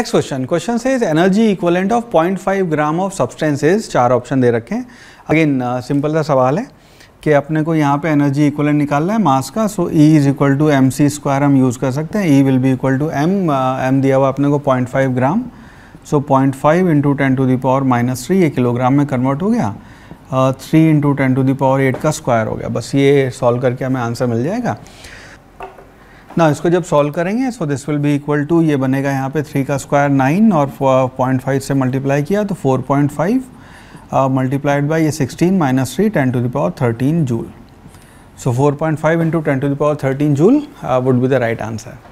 next question question से is energy equivalent of 0.5 gram of substances चार option दे रखे हैं अगेन सिंपल uh, सा सवाल है कि अपने को यहाँ पे एनर्जी इक्वलेंट निकालना है मास का so E is equal to M C square हम यूज़ कर सकते हैं E will be equal to M M दिया हुआ अपने को 0.5 gram so point five into ten to the power minus three ये किलोग्राम में कन्वर्ट हो गया three into ten to the power eight का स्क्वायर हो गया बस ये सॉल्व करके हमें आंसर मिल जाएगा ना इसको जब सॉल्व करेंगे so this will be equal to ये बनेगा यहाँ पे थ्री का स्क्वायर नाइन और पॉइंट फाइव से मल्टीप्लाई किया तो four point five multiplied by ये sixteen minus three ten to the power thirteen joule so four point five into ten to the power thirteen joule would be the right answer